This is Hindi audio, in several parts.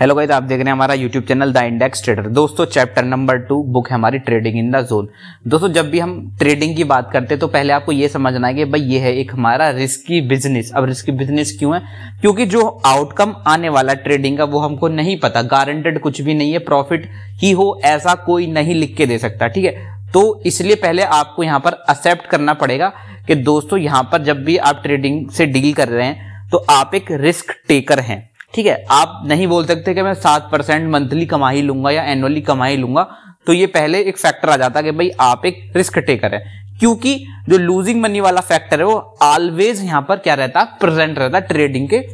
हेलो गाइस आप देख रहे हैं हमारा YouTube channel the index trader दोस्तों चैप्टर नंबर टू बुक है हमारी ट्रेडिंग इन द जोन दोस्तों जब भी हम ट्रेडिंग की बात करते हैं तो पहले आपको ये समझना है कि भाई ये है एक हमारा रिस्की बिजनेस अब रिस्की बिजनेस क्यों है क्योंकि जो आउटकम आने वाला ट्रेडिंग का वो हमको नहीं पता गारंटेड कुछ भी नहीं है प्रॉफिट ही हो ऐसा कोई नहीं लिख के दे सकता ठीक है तो इसलिए पहले आपको यहाँ पर एक्सेप्ट करना पड़ेगा कि दोस्तों यहाँ पर जब भी आप ट्रेडिंग से डील कर रहे हैं तो आप एक रिस्क टेकर हैं ठीक है आप नहीं बोल सकते कि मैं सात परसेंट मंथली कमाई लूंगा या एनुअली कमाई लूंगा तो ये पहले एक फैक्टर आ जाता है कि भाई आप एक रिस्क टेकर है क्योंकि जो लूजिंग मनी वाला फैक्टर है वो ऑलवेज यहां पर क्या रहता है प्रेजेंट रहता है ट्रेडिंग के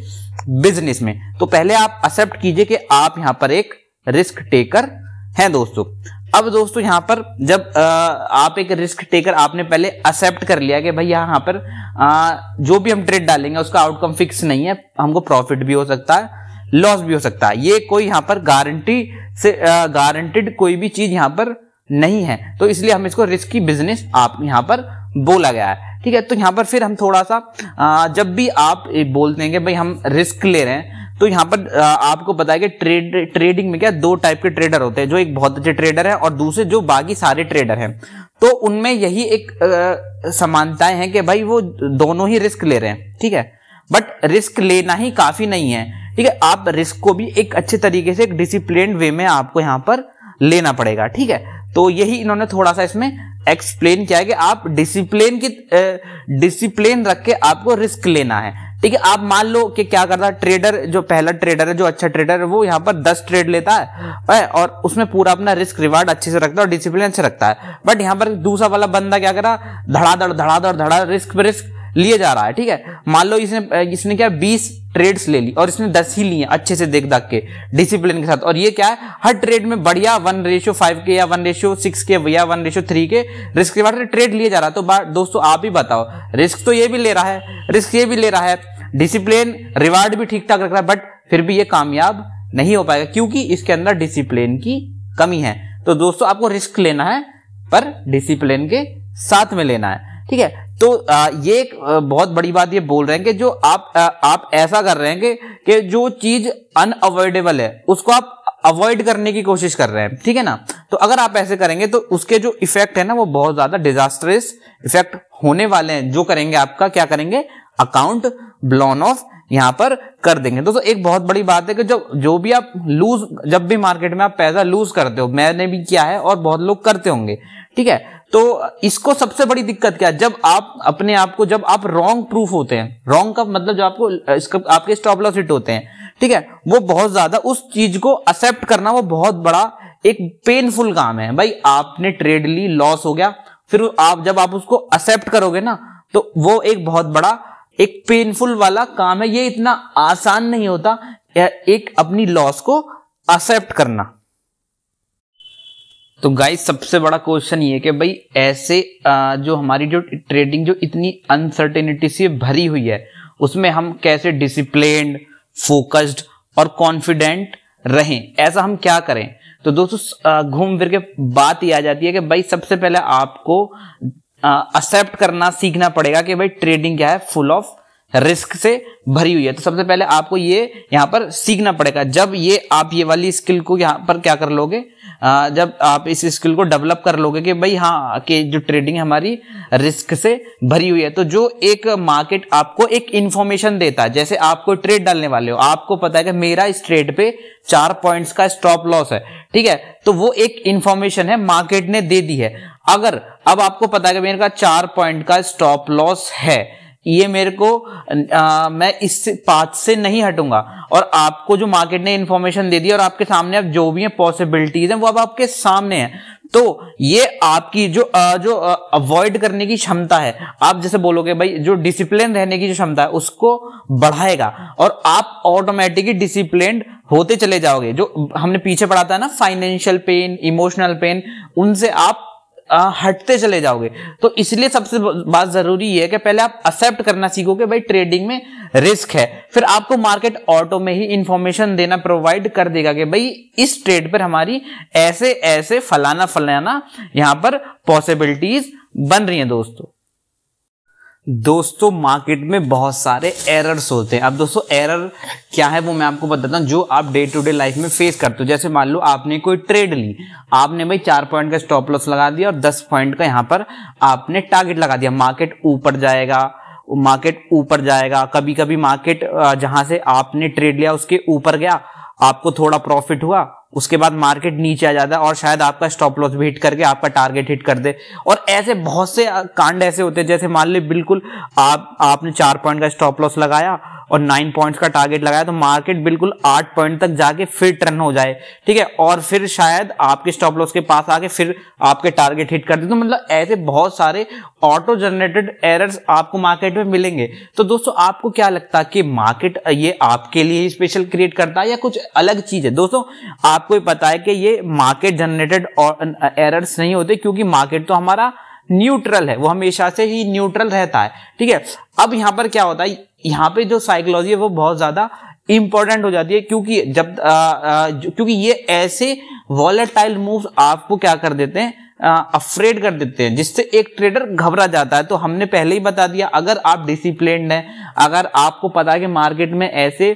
बिजनेस में तो पहले आप एक्सेप्ट कीजिए कि आप यहां पर एक रिस्क टेकर हैं दोस्तों अब दोस्तों यहां पर जब आ, आप एक रिस्क टेकर आपने पहले एक्सेप्ट कर लिया कि भाई यहां पर आ, जो भी हम ट्रेड डालेंगे उसका आउटकम फिक्स नहीं है हमको प्रॉफिट भी हो सकता है लॉस भी हो सकता है ये कोई यहां पर गारंटी से गारंटेड कोई भी चीज यहां पर नहीं है तो इसलिए हम इसको रिस्क की बिजनेस आप यहां पर बोला गया है ठीक है तो यहां पर फिर हम थोड़ा सा आ, जब भी आप बोलते हैं कि भाई हम रिस्क ले रहे हैं तो यहाँ पर आपको बताया कि ट्रेड ट्रेडिंग में क्या दो टाइप के ट्रेडर होते हैं जो एक बहुत अच्छे ट्रेडर है और दूसरे जो बाकी सारे ट्रेडर हैं तो उनमें यही एक समानताएं हैं कि भाई वो दोनों ही रिस्क ले रहे हैं ठीक है बट रिस्क लेना ही काफी नहीं है ठीक है आप रिस्क को भी एक अच्छे तरीके से एक डिसिप्लिन वे में आपको यहाँ पर लेना पड़ेगा ठीक है तो यही इन्होंने थोड़ा सा इसमें एक्सप्लेन किया है कि आप डिसिप्लिन की डिसिप्लिन रख के आपको रिस्क लेना है ठीक है आप मान लो कि क्या करता है ट्रेडर जो पहला ट्रेडर है जो अच्छा ट्रेडर है वो यहाँ पर दस ट्रेड लेता है और उसमें पूरा अपना रिस्क रिवार्ड अच्छे से रखता है और डिसिप्लिन से रखता है बट यहाँ पर दूसरा वाला बंदा क्या करा धड़ाधड़ धड़ाधड़ धड़ा रिस्क पर रिस्क लिए जा रहा है ठीक है मान लो इसने इसने क्या बीस ट्रेड्स ले ली और इसने दस ही लिए अच्छे से देख दाख के डिसिप्लिन के साथ और ये क्या है हर ट्रेड में बढ़िया वन रेशो फाइव के या वन रेशो सिक्स के या वन रेशो थ्री के रिस्क के बाद ट्रेड लिए जा रहा है तो दोस्तों आप ही बताओ रिस्क तो ये भी ले रहा है रिस्क ये भी ले रहा है डिसिप्लिन रिवार्ड भी ठीक ठाक रख रहा है बट फिर भी ये कामयाब नहीं हो पाएगा क्योंकि इसके अंदर डिसिप्लिन की कमी है तो दोस्तों आपको रिस्क लेना है पर डिसिप्लिन के साथ में लेना है ठीक है तो ये एक बहुत बड़ी बात ये बोल रहे हैं कि जो आप आप ऐसा कर रहे हैं कि कि जो चीज अनअवॉइडेबल है उसको आप अवॉइड करने की कोशिश कर रहे हैं ठीक है ना तो अगर आप ऐसे करेंगे तो उसके जो इफेक्ट है ना वो बहुत ज्यादा डिजास्टरस इफेक्ट होने वाले हैं जो करेंगे आपका क्या करेंगे अकाउंट ब्लॉन ऑफ यहां पर कर देंगे दोस्तों एक बहुत बड़ी बात है कि जब जो भी आप लूज जब भी मार्केट में आप पैसा लूज करते हो मैंने भी किया है और बहुत लोग करते होंगे ठीक है तो इसको सबसे बड़ी दिक्कत क्या है जब आप अपने आप को जब आप रॉन्ग प्रूफ होते हैं रॉन्ग का मतलब जो आपको आपके स्टॉप लॉस हिट होते हैं ठीक है वो बहुत ज्यादा उस चीज को एक्सेप्ट करना वो बहुत बड़ा एक पेनफुल काम है भाई आपने ट्रेड ली लॉस हो गया फिर आप जब आप उसको एक्सेप्ट करोगे ना तो वो एक बहुत बड़ा एक पेनफुल वाला काम है ये इतना आसान नहीं होता एक अपनी लॉस को एक्सेप्ट करना तो गाइस सबसे बड़ा क्वेश्चन ये कि भाई ऐसे जो हमारी जो ट्रेडिंग जो इतनी अनसर्टेनिटी से भरी हुई है उसमें हम कैसे डिसिप्लिन फोकस्ड और कॉन्फिडेंट रहें ऐसा हम क्या करें तो दोस्तों घूम फिर के बात ही आ जाती है कि भाई सबसे पहले आपको एक्सेप्ट करना सीखना पड़ेगा कि भाई ट्रेडिंग क्या है फुल ऑफ रिस्क से भरी हुई है तो सबसे पहले आपको ये यहाँ पर सीखना पड़ेगा जब ये आप ये वाली स्किल को यहाँ पर क्या कर लोगे जब आप इस स्किल को डेवलप कर लोगे कि भाई हाँ कि जो ट्रेडिंग हमारी रिस्क से भरी हुई है तो जो एक मार्केट आपको एक इन्फॉर्मेशन देता है जैसे आपको ट्रेड डालने वाले हो आपको पता है कि मेरा इस ट्रेड पे चार पॉइंट्स का स्टॉप लॉस है ठीक है तो वो एक इन्फॉर्मेशन है मार्केट ने दे दी है अगर अब आपको पता है कि मेरे का चार पॉइंट का स्टॉप लॉस है ये मेरे को आ, मैं इस पाथ से नहीं हटूंगा और आपको जो मार्केट ने इन्फॉर्मेशन दे दी और आपके सामने अब जो भी है पॉसिबिलिटीज हैं वो अब आपके सामने हैं तो ये आपकी जो जो अवॉइड करने की क्षमता है आप जैसे बोलोगे भाई जो डिसिप्लिन रहने की जो क्षमता है उसको बढ़ाएगा और आप ऑटोमेटिकली डिसिप्लिन होते चले जाओगे जो हमने पीछे पढ़ा था ना फाइनेंशियल पेन इमोशनल पेन उनसे आप हटते चले जाओगे तो इसलिए सबसे बात जरूरी है कि पहले आप एक्सेप्ट करना सीखो कि भाई ट्रेडिंग में रिस्क है फिर आपको मार्केट ऑटो में ही इंफॉर्मेशन देना प्रोवाइड कर देगा कि भाई इस ट्रेड पर हमारी ऐसे ऐसे फलाना फलाना यहां पर पॉसिबिलिटीज बन रही है दोस्तों दोस्तों मार्केट में बहुत सारे एरर्स होते हैं अब दोस्तों एरर क्या है वो मैं आपको बताता हूँ जो आप डे टू डे लाइफ में फेस करते हो जैसे मान लो आपने कोई ट्रेड ली आपने भाई चार पॉइंट का स्टॉप लॉस लगा दिया और दस पॉइंट का यहाँ पर आपने टारगेट लगा दिया मार्केट ऊपर जाएगा मार्केट ऊपर जाएगा कभी कभी मार्केट जहां से आपने ट्रेड लिया उसके ऊपर गया आपको थोड़ा प्रॉफिट हुआ उसके बाद मार्केट नीचे आ जाता है और शायद आपका स्टॉप लॉस भी हिट करके आपका टारगेट हिट कर दे और ऐसे बहुत से कांड ऐसे होते हैं जैसे मान ली बिल्कुल आप आपने चार पॉइंट का स्टॉप लॉस लगाया और नाइन पॉइंट्स का टारगेट लगाया तो मार्केट बिल्कुल आठ पॉइंट तक जाके फिर टर्न हो जाए ठीक है और फिर शायद आपके स्टॉप लॉस के पास आके फिर आपके टारगेट हिट कर दे तो मतलब ऐसे बहुत सारे ऑटो जनरेटेड एरर्स आपको मार्केट में मिलेंगे तो दोस्तों आपको क्या लगता है कि मार्केट ये आपके लिए स्पेशल क्रिएट करता है या कुछ अलग चीज है दोस्तों आपको पता है कि ये मार्केट जनरेटेड एरर्स नहीं होते क्योंकि मार्केट तो हमारा न्यूट्रल है वो हमेशा से ही न्यूट्रल रहता है ठीक है अब यहाँ पर क्या होता है यहाँ पे जो साइकोलॉजी है वो बहुत ज्यादा इंपॉर्टेंट हो जाती है क्योंकि जब आ, आ, क्योंकि ये ऐसे वॉलेटाइल मूव आपको क्या कर देते हैं अफ्रेड कर देते हैं जिससे एक ट्रेडर घबरा जाता है तो हमने पहले ही बता दिया अगर आप डिसिप्लिन हैं अगर आपको पता है कि मार्केट में ऐसे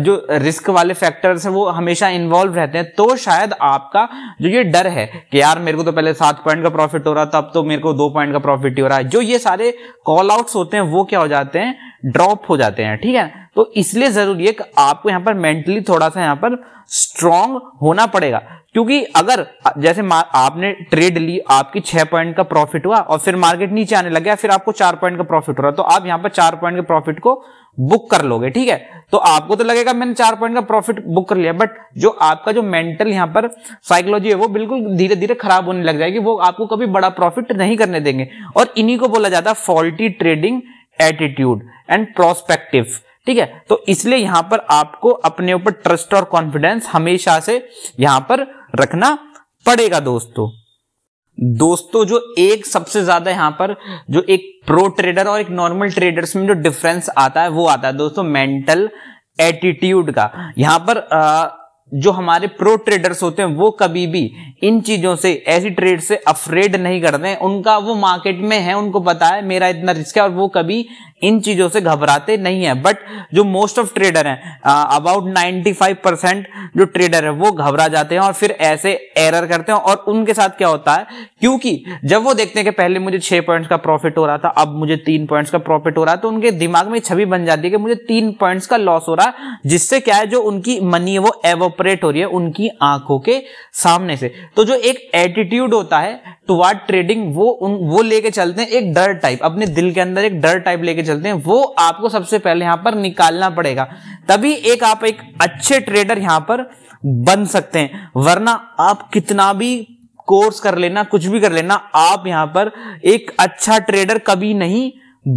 जो रिस्क वाले फैक्टर्स हैं वो हमेशा इन्वॉल्व रहते हैं तो शायद आपका जो ये डर है कि यार मेरे को तो पहले सात पॉइंट का प्रॉफिट हो रहा था अब तो मेरे को दो पॉइंट का प्रॉफिट ही हो रहा है जो ये सारे कॉल आउट्स होते हैं वो क्या हो जाते हैं ड्रॉप हो जाते हैं ठीक है तो इसलिए जरूरी है कि आपको यहाँ पर मेंटली थोड़ा सा यहाँ पर स्ट्रांग होना पड़ेगा क्योंकि अगर जैसे आपने ट्रेड ली आपकी छह पॉइंट का प्रॉफिट हुआ और फिर मार्केट नीचे आने लग गया फिर आपको चार पॉइंट का प्रॉफिट हो रहा तो आप यहां पर चार पॉइंट के प्रॉफिट को बुक कर लोगे ठीक है तो आपको तो लगेगा मैंने चार पॉइंट का प्रॉफिट बुक कर लिया बट जो आपका जो मेंटल यहाँ पर साइकोलॉजी है वो बिल्कुल धीरे धीरे खराब होने लग जाएगी वो आपको कभी बड़ा प्रॉफिट नहीं करने देंगे और इन्हीं को बोला जाता है faulty trading attitude and prospective ठीक है तो इसलिए यहां पर आपको अपने ऊपर ट्रस्ट और कॉन्फिडेंस हमेशा से यहां पर रखना पड़ेगा दोस्तों दोस्तों जो एक सबसे ज्यादा यहां पर जो एक प्रो ट्रेडर और एक नॉर्मल ट्रेडर्स में जो डिफरेंस आता है वो आता है दोस्तों मेंटल एटीट्यूड का यहाँ पर आ, जो हमारे प्रो ट्रेडर्स होते हैं वो कभी भी इन चीज़ों से ऐसी ट्रेड से अफ्रेड नहीं करते हैं उनका वो मार्केट में है उनको पता है मेरा इतना रिस्क है और वो कभी इन चीजों से घबराते नहीं है बट जो मोस्ट ऑफ ट्रेडर हैं अबाउट 95 परसेंट जो ट्रेडर है वो घबरा जाते हैं और फिर ऐसे एरर करते हैं और उनके साथ क्या होता है क्योंकि जब वो देखते हैं कि पहले मुझे छह पॉइंट्स का प्रॉफिट हो रहा था अब मुझे तीन पॉइंट्स का प्रॉफिट हो रहा है तो उनके दिमाग में छवि बन जाती है कि मुझे तीन पॉइंट्स का लॉस हो रहा है जिससे क्या है जो उनकी मनी है वो एवोपरेट हो रही है उनकी आंखों के सामने से तो जो एक एटीट्यूड होता है टू ट्रेडिंग वो उन वो लेके चलते हैं एक डर टाइप अपने दिल के अंदर एक डर टाइप लेके चलते हैं वो आपको सबसे पहले यहां पर निकालना पड़ेगा तभी एक आप एक अच्छे ट्रेडर यहां पर बन सकते हैं वरना आप कितना भी कोर्स कर लेना कुछ भी कर लेना आप यहां पर एक अच्छा ट्रेडर कभी नहीं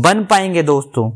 बन पाएंगे दोस्तों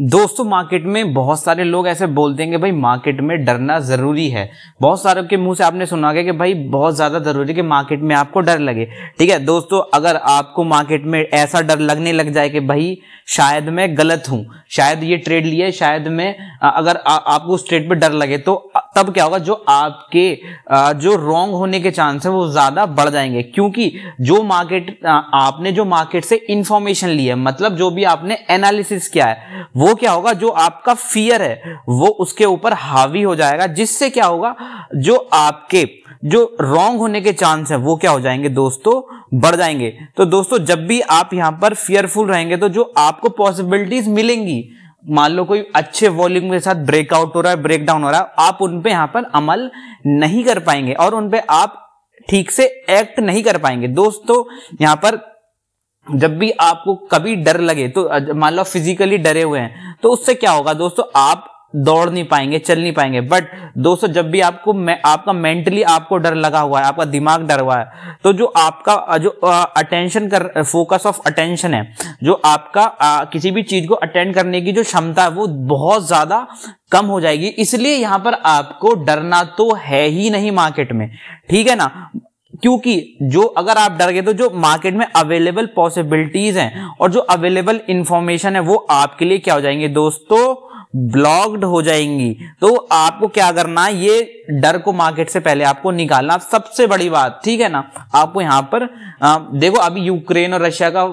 दोस्तों मार्केट में बहुत सारे लोग ऐसे बोलते हैं कि भाई मार्केट में डरना ज़रूरी है बहुत सारे के मुंह से आपने सुना गया कि भाई बहुत ज़्यादा ज़रूरी है कि मार्केट में आपको डर लगे ठीक है दोस्तों अगर आपको मार्केट में ऐसा डर लगने लग जाए कि भाई शायद मैं गलत हूँ शायद ये ट्रेड लिए शायद मैं अगर आ, आपको उस ट्रेड पर डर लगे तो तब क्या होगा जो आपके जो रॉन्ग होने के चांस है वो ज़्यादा बढ़ जाएंगे क्योंकि जो मार्केट आपने जो मार्केट से इंफॉर्मेशन ली है मतलब जो भी आपने एनालिसिस किया है वो वो क्या होगा जो आपका फियर है वो उसके ऊपर हावी हो जाएगा जिससे क्या होगा जो आपके जो रॉन्ग होने के चांस है वो क्या हो जाएंगे दोस्तों बढ़ जाएंगे तो दोस्तों जब भी आप यहां पर फियरफुल रहेंगे तो जो आपको पॉसिबिलिटीज मिलेंगी मान लो कोई अच्छे वॉल्यूम के साथ ब्रेकआउट हो रहा है ब्रेकडाउन हो रहा है आप उन पे यहां पर अमल नहीं कर पाएंगे और उन पे आप ठीक से एक्ट नहीं कर पाएंगे दोस्तों यहां पर जब भी आपको कभी डर लगे तो मान लो फिजिकली डरे हुए हैं तो उससे क्या होगा दोस्तों आप दौड़ नहीं पाएंगे चल नहीं पाएंगे बट दोस्तों जब भी आपको मैं आपका मेंटली आपको डर लगा हुआ है आपका दिमाग डर हुआ है तो जो आपका जो अटेंशन कर फोकस ऑफ अटेंशन है जो आपका आ, किसी भी चीज को अटेंड करने की जो क्षमता है वो बहुत ज्यादा कम हो जाएगी इसलिए यहां पर आपको डरना तो है ही नहीं मार्केट में ठीक है ना क्योंकि जो अगर आप डर गए तो जो मार्केट में अवेलेबल पॉसिबिलिटीज हैं और जो अवेलेबल इंफॉर्मेशन है वो आपके लिए क्या हो जाएंगे दोस्तों ब्लॉक्ड हो जाएंगी तो आपको क्या करना है ये डर को मार्केट से पहले आपको निकालना सबसे बड़ी बात ठीक है ना आपको यहां पर आ, देखो अभी यूक्रेन और रशिया का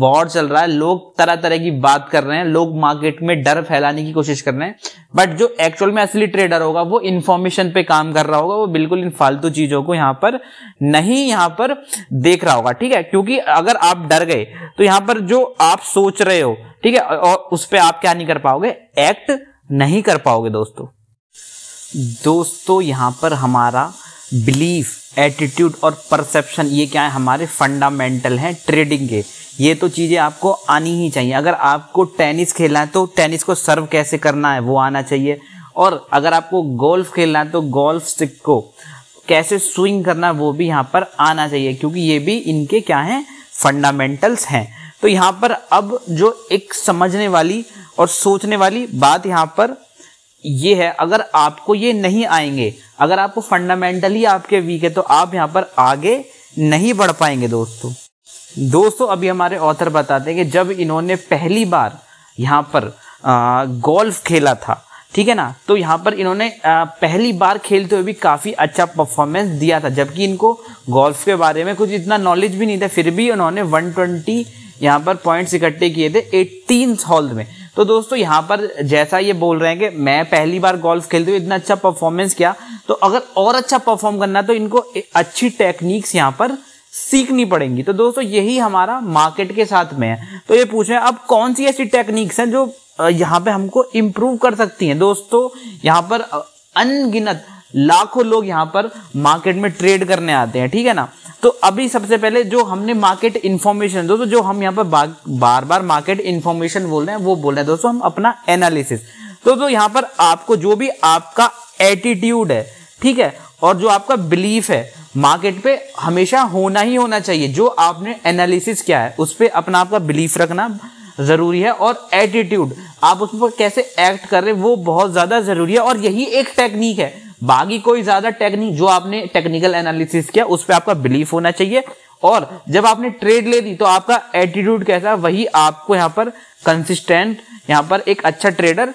वॉर चल रहा है लोग तरह तरह की बात कर रहे हैं लोग मार्केट में डर फैलाने की कोशिश कर रहे हैं बट जो एक्चुअल में असली ट्रेडर होगा वो इन्फॉर्मेशन पे काम कर रहा होगा वो बिल्कुल इन फालतू चीजों को यहां पर नहीं यहां पर देख रहा होगा ठीक है क्योंकि अगर आप डर गए तो यहां पर जो आप सोच रहे हो ठीक है और उस पर आप क्या नहीं कर पाओगे एक्ट नहीं कर पाओगे दोस्तों दोस्तों यहां पर हमारा बिलीफ एटीट्यूड और परसेप्शन ये क्या है हमारे फंडामेंटल हैं ट्रेडिंग के ये तो चीज़ें आपको आनी ही चाहिए अगर आपको टेनिस खेलना है तो टेनिस को सर्व कैसे करना है वो आना चाहिए और अगर आपको गोल्फ खेलना है तो गोल्फ स्टिक को कैसे स्विंग करना है वो भी यहाँ पर आना चाहिए क्योंकि ये भी इनके क्या हैं फंडामेंटल्स हैं तो यहाँ पर अब जो एक समझने वाली और सोचने वाली बात यहाँ पर ये है अगर आपको ये नहीं आएंगे अगर आपको फंडामेंटली आपके वीक है तो आप यहाँ पर आगे नहीं बढ़ पाएंगे दोस्तों दोस्तों अभी हमारे ऑथर बताते हैं कि जब इन्होंने पहली बार यहाँ पर गोल्फ खेला था ठीक है ना तो यहाँ पर इन्होंने पहली बार खेलते हुए भी काफ़ी अच्छा परफॉर्मेंस दिया था जबकि इनको गोल्फ के बारे में कुछ इतना नॉलेज भी नहीं था फिर भी उन्होंने 120 यहाँ पर पॉइंट्स इकट्ठे किए थे एटीन हॉल में तो दोस्तों यहाँ पर जैसा ये बोल रहे हैं कि मैं पहली बार गोल्फ खेलते हुए इतना अच्छा परफॉर्मेंस किया तो अगर और अच्छा परफॉर्म करना तो इनको अच्छी टेक्निक्स यहाँ पर सीखनी पड़ेंगी तो दोस्तों यही हमारा मार्केट के साथ में है तो ये पूछ रहे हैं अब कौन सी ऐसी टेक्निक्स हैं जो यहाँ पे हमको इम्प्रूव कर सकती हैं दोस्तों यहाँ पर अनगिनत लाखों लोग यहाँ पर मार्केट में ट्रेड करने आते हैं ठीक है ना तो अभी सबसे पहले जो हमने मार्केट इन्फॉर्मेशन दोस्तों जो हम यहाँ पर बार बार मार्केट इन्फॉर्मेशन बोल रहे हैं वो बोल रहे हैं दोस्तों हम अपना एनालिसिस दोस्तों तो यहाँ पर आपको जो भी आपका एटीट्यूड है ठीक है और जो आपका बिलीफ है मार्केट पे हमेशा होना ही होना चाहिए जो आपने एनालिसिस किया है उस पर अपना आपका बिलीफ रखना ज़रूरी है और एटीट्यूड आप उस पर कैसे एक्ट कर रहे वो बहुत ज़्यादा ज़रूरी है और यही एक टेक्निक है बाकी कोई ज्यादा टेक्निक जो आपने टेक्निकल एनालिसिस किया उस पर आपका बिलीफ होना चाहिए और जब आपने ट्रेड ले दी तो आपका एटीट्यूड कैसा वही आपको यहाँ पर कंसिस्टेंट यहाँ पर एक अच्छा ट्रेडर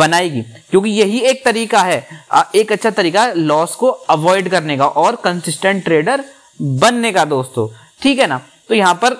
बनाएगी क्योंकि यही एक तरीका है एक अच्छा तरीका लॉस को अवॉइड करने का और कंसिस्टेंट ट्रेडर बनने का दोस्तों ठीक है ना तो यहाँ पर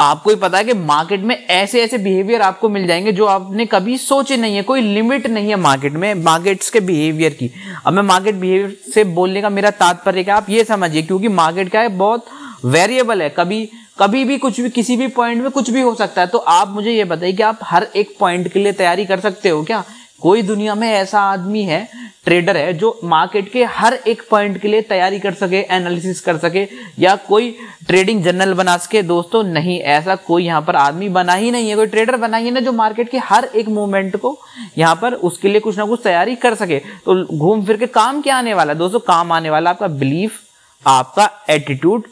आपको ही पता है कि मार्केट में ऐसे ऐसे बिहेवियर आपको मिल जाएंगे जो आपने कभी सोचे नहीं है कोई लिमिट नहीं है मार्केट में मार्केट्स के बिहेवियर की अब मैं मार्केट बिहेवियर से बोलने का मेरा तात्पर्य क्या आप ये समझिए क्योंकि मार्केट का है बहुत वेरिएबल है कभी कभी भी कुछ भी किसी भी पॉइंट में कुछ भी हो सकता है तो आप मुझे ये बताइए कि आप हर एक पॉइंट के लिए तैयारी कर सकते हो क्या कोई दुनिया में ऐसा आदमी है ट्रेडर है जो मार्केट के हर एक पॉइंट के लिए तैयारी कर सके एनालिसिस कर सके या कोई ट्रेडिंग जर्नल बना सके दोस्तों नहीं ऐसा कोई यहाँ पर आदमी बना ही नहीं है कोई ट्रेडर बना ही ना जो मार्केट के हर एक मूवमेंट को यहाँ पर उसके लिए कुछ ना कुछ तैयारी कर सके तो घूम फिर के काम क्या आने वाला है दोस्तों काम आने वाला आपका बिलीफ आपका एटीट्यूड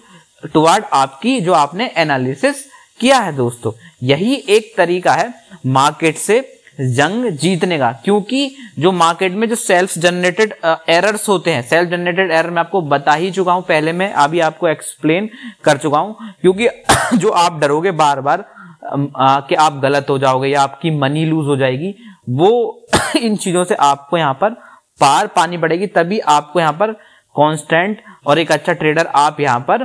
टुवार्ड आपकी जो आपने एनालिसिस किया है दोस्तों यही एक तरीका है मार्केट से जंग जीतने का क्योंकि जो मार्केट में जो सेल्फ जनरेटेड एरर्स होते हैं सेल्फ जनरेटेड एरर मैं आपको बता ही चुका हूं पहले मैं अभी आपको एक्सप्लेन कर चुका हूं क्योंकि जो आप डरोगे बार बार um, uh, कि आप गलत हो जाओगे या आपकी मनी लूज हो जाएगी वो इन चीजों से आपको यहां पर पार पानी पड़ेगी तभी आपको यहां पर कॉन्स्टेंट और एक अच्छा ट्रेडर आप यहां पर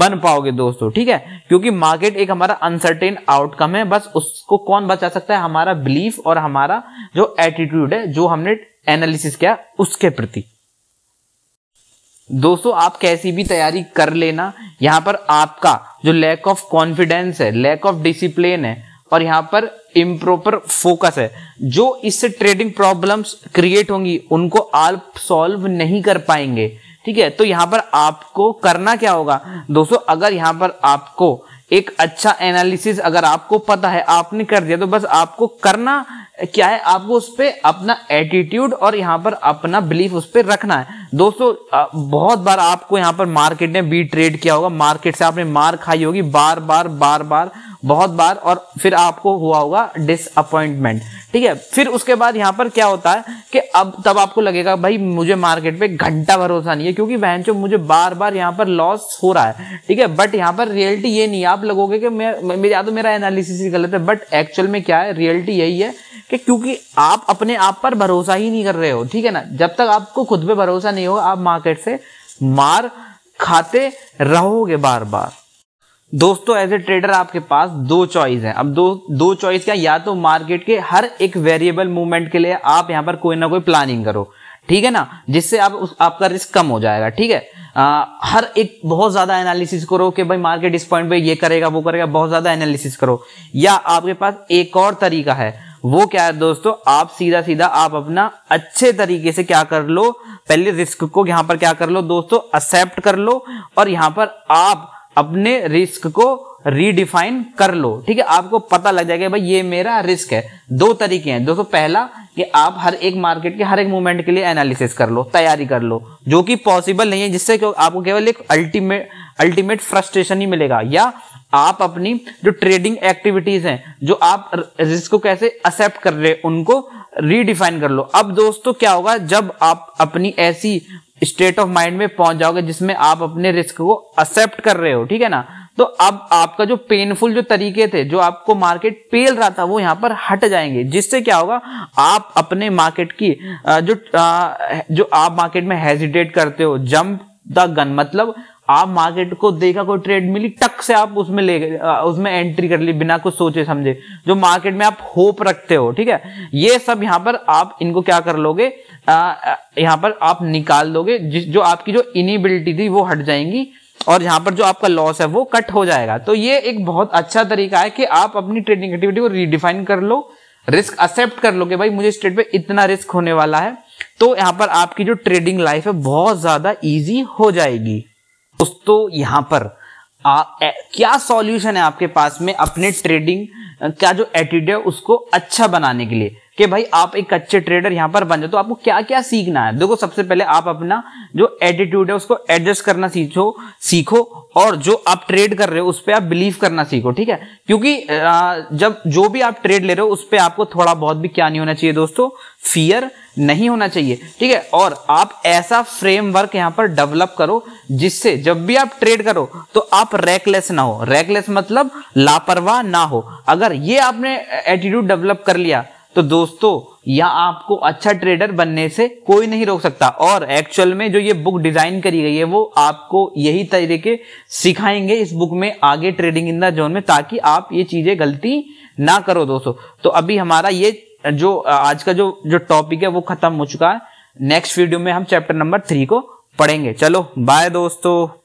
बन पाओगे दोस्तों ठीक है क्योंकि मार्केट एक हमारा अनसर्टेन आउटकम है बस उसको कौन बचा सकता है हमारा बिलीफ और हमारा जो एटीट्यूड है जो हमने एनालिसिस किया उसके प्रति दोस्तों आप कैसी भी तैयारी कर लेना यहां पर आपका जो लैक ऑफ कॉन्फिडेंस है लैक ऑफ डिसिप्लिन है और यहां पर इम्प्रोपर फोकस है जो इससे ट्रेडिंग प्रॉब्लम्स क्रिएट होंगी उनको आप सॉल्व नहीं कर पाएंगे ठीक है तो यहां पर आपको करना क्या होगा दोस्तों अगर यहाँ पर आपको एक अच्छा एनालिसिस अगर आपको पता है आपने कर दिया तो बस आपको करना क्या है आपको उस पर अपना एटीट्यूड और यहाँ पर अपना बिलीफ उस पर रखना है दोस्तों बहुत बार आपको यहाँ पर मार्केट ने बी ट्रेड किया होगा मार्केट से आपने मार खाई होगी बार बार बार बार बहुत बार और फिर आपको हुआ होगा डिसअपॉइंटमेंट ठीक है फिर उसके बाद यहाँ पर क्या होता है कि अब तब आपको लगेगा भाई मुझे मार्केट पे घंटा भरोसा नहीं है क्योंकि बहन चो मुझे बार बार यहाँ पर लॉस हो रहा है ठीक है बट यहाँ पर रियलिटी ये नहीं आप लगोगे कि मैं या तो मेरा एनालिसिस गलत है बट एक्चुअल में क्या है रियलिटी यही है कि क्योंकि आप अपने आप पर भरोसा ही नहीं कर रहे हो ठीक है ना जब तक आपको खुद पे भरोसा नहीं होगा आप मार्केट से मार खाते रहोगे बार बार दोस्तों एज ए ट्रेडर आपके पास दो चॉइस है अब दो दो चॉइस क्या या तो मार्केट के हर एक वेरिएबल मूवमेंट के लिए आप यहां पर कोई ना कोई प्लानिंग करो ठीक है ना जिससे आप उस आपका रिस्क कम हो जाएगा ठीक है आ, हर एक बहुत ज्यादा एनालिसिस करो कि भाई मार्केट इस पॉइंट पे ये करेगा वो करेगा बहुत ज्यादा एनालिसिस करो या आपके पास एक और तरीका है वो क्या है दोस्तों आप सीधा सीधा आप अपना अच्छे तरीके से क्या कर लो पहले रिस्क को यहां पर क्या कर लो दोस्तों एक्सेप्ट कर लो और यहाँ पर आप अपने रिस्क को रीडिफाइन कर लो ठीक है आपको पता लग जाएगा भाई ये मेरा रिस्क है दो तरीके हैं दोस्तों पहला कि आप हर एक मार्केट के हर एक मूवमेंट के लिए एनालिसिस कर लो तैयारी कर लो जो कि पॉसिबल नहीं है जिससे आपको केवल एक अल्टीमेट अल्टीमेट फ्रस्ट्रेशन ही मिलेगा या आप अपनी जो ट्रेडिंग एक्टिविटीज हैं जो आप रिस्क को कैसे एक्सेप्ट कर रहे उनको रीडिफाइन कर लो अब दोस्तों क्या होगा जब आप अपनी ऐसी स्टेट ऑफ माइंड में पहुंच जाओगे जिसमें आप अपने रिस्क को एक्सेप्ट कर रहे हो ठीक है ना तो अब आपका जो पेनफुल जो तरीके थे जो आपको मार्केट पेल रहा था वो यहाँ पर हट जाएंगे जिससे क्या होगा आप अपने मार्केट की जो जो आप मार्केट में हेजिटेट करते हो जंप द गन मतलब आप मार्केट को देखा कोई ट्रेड मिली टक से आप उसमें ले उसमें एंट्री कर ली बिना कुछ सोचे समझे जो मार्केट में आप होप रखते हो ठीक है ये सब यहाँ पर आप इनको क्या कर लोगे यहाँ पर आप निकाल दोगे जिस जो आपकी जो इनिबिलिटी थी वो हट जाएंगी और यहाँ पर जो आपका लॉस है वो कट हो जाएगा तो ये एक बहुत अच्छा तरीका है कि आप अपनी ट्रेडिंग एक्टिविटी को रिडिफाइन कर लो रिस्क एक्सेप्ट कर कि भाई मुझे स्टेट पे इतना रिस्क होने वाला है तो यहाँ पर आपकी जो ट्रेडिंग लाइफ है बहुत ज्यादा ईजी हो जाएगी दोस्तों यहां पर आ, ए, क्या सॉल्यूशन है आपके पास में अपने ट्रेडिंग का जो एटीट्यूड है उसको अच्छा बनाने के लिए कि भाई आप एक अच्छे ट्रेडर यहाँ पर बन जाओ तो आपको क्या क्या सीखना है देखो सबसे पहले आप अपना जो एटीट्यूड है उसको एडजस्ट करना सीखो सीखो और जो आप ट्रेड कर रहे हो उस पर आप बिलीव करना सीखो ठीक है क्योंकि जब जो भी आप ट्रेड ले रहे हो उस पर आपको थोड़ा बहुत भी क्या नहीं होना चाहिए दोस्तों फियर नहीं होना चाहिए ठीक है और आप ऐसा फ्रेमवर्क यहाँ पर डेवलप करो जिससे जब भी आप ट्रेड करो तो आप रैकलेस ना हो रैकलेस मतलब लापरवाह ना हो अगर ये आपने एटीट्यूड डेवलप कर लिया तो दोस्तों या आपको अच्छा ट्रेडर बनने से कोई नहीं रोक सकता और एक्चुअल में जो ये बुक डिजाइन करी गई है वो आपको यही तरीके सिखाएंगे इस बुक में आगे ट्रेडिंग इन द जोन में ताकि आप ये चीजें गलती ना करो दोस्तों तो अभी हमारा ये जो आज का जो जो टॉपिक है वो खत्म हो चुका है नेक्स्ट वीडियो में हम चैप्टर नंबर थ्री को पढ़ेंगे चलो बाय दोस्तों